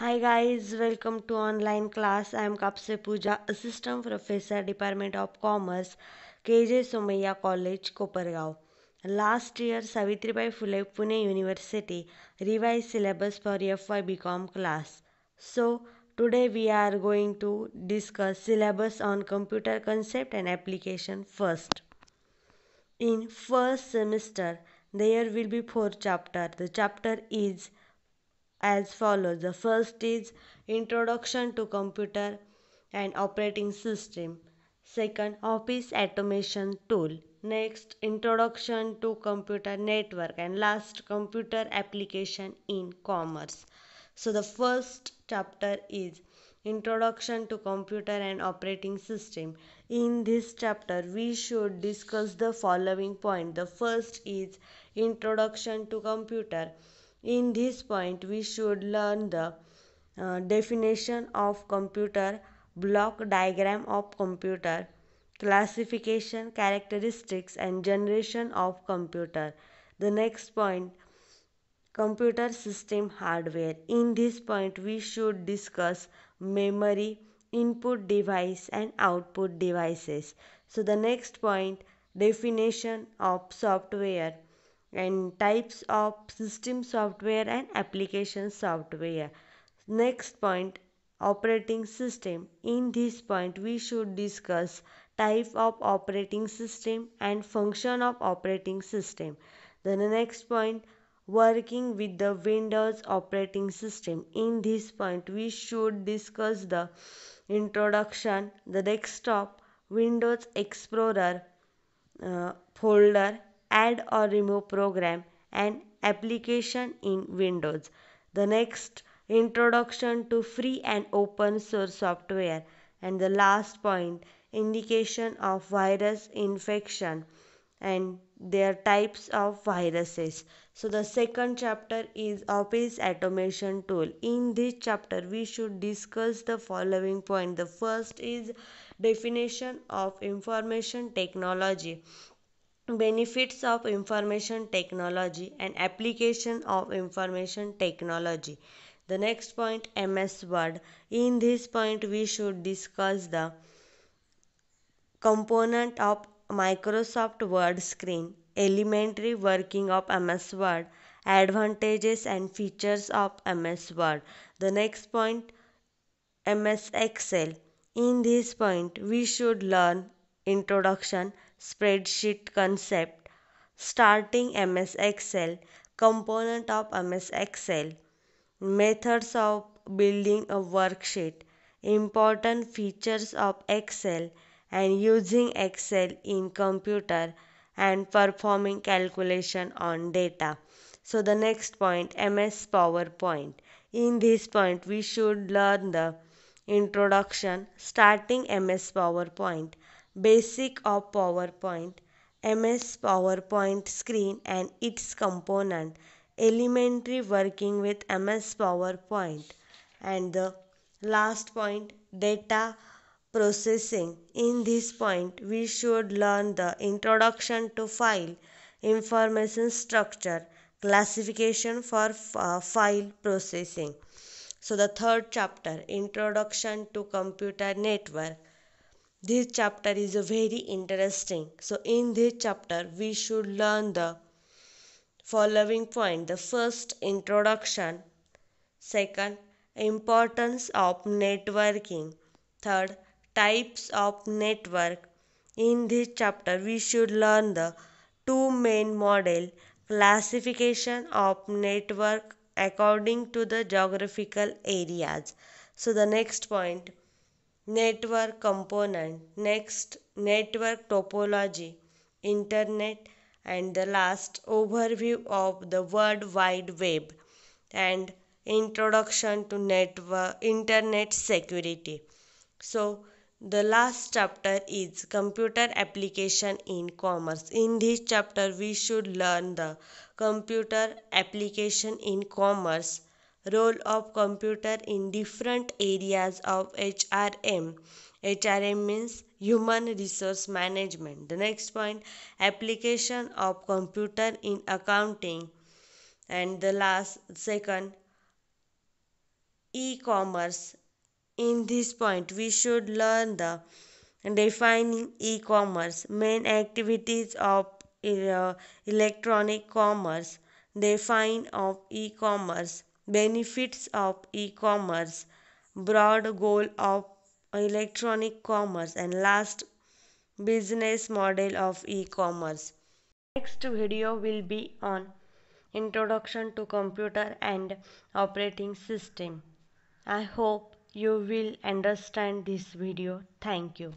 Hi guys, welcome to online class. I am Kapse Pooja, Assistant Professor, Department of Commerce, KJ Somaiya College, Kopargaon. Last year, Savitribai Phule Pune University revised syllabus for FY BCom class. So, today we are going to discuss syllabus on computer concept and application first. In first semester, there will be four chapters. The chapter is as follows. The first is Introduction to Computer and Operating System. Second, Office Automation Tool. Next, Introduction to Computer Network. And last, Computer Application in Commerce. So the first chapter is Introduction to Computer and Operating System. In this chapter, we should discuss the following point. The first is Introduction to Computer. In this point, we should learn the uh, definition of computer, block diagram of computer, classification characteristics and generation of computer. The next point, computer system hardware. In this point, we should discuss memory, input device and output devices. So the next point, definition of software and types of system software and application software. Next point operating system. In this point we should discuss type of operating system and function of operating system. Then the next point working with the Windows operating system. In this point we should discuss the introduction, the desktop, Windows Explorer uh, folder add or remove program and application in Windows. The next introduction to free and open source software and the last point indication of virus infection and their types of viruses. So the second chapter is office automation tool. In this chapter we should discuss the following point. The first is definition of information technology benefits of information technology and application of information technology the next point ms word in this point we should discuss the component of microsoft word screen elementary working of ms word advantages and features of ms word the next point ms excel in this point we should learn introduction spreadsheet concept, starting MS Excel, component of MS Excel, methods of building a worksheet, important features of Excel and using Excel in computer and performing calculation on data. So the next point MS PowerPoint. In this point we should learn the introduction starting MS PowerPoint basic of PowerPoint, MS PowerPoint screen and its component, elementary working with MS PowerPoint and the last point data processing. In this point we should learn the introduction to file, information structure, classification for uh, file processing. So the third chapter introduction to computer network this chapter is very interesting so in this chapter we should learn the following point the first introduction second importance of networking third types of network in this chapter we should learn the two main model classification of network according to the geographical areas so the next point network component, next network topology, internet and the last overview of the World Wide Web and introduction to network internet security. So the last chapter is computer application in commerce. In this chapter we should learn the computer application in commerce role of computer in different areas of HRM. HRM means human resource management. The next point application of computer in accounting and the last second e-commerce. In this point we should learn the defining e-commerce, main activities of uh, electronic commerce, define of e-commerce benefits of e-commerce broad goal of electronic commerce and last business model of e-commerce next video will be on introduction to computer and operating system i hope you will understand this video thank you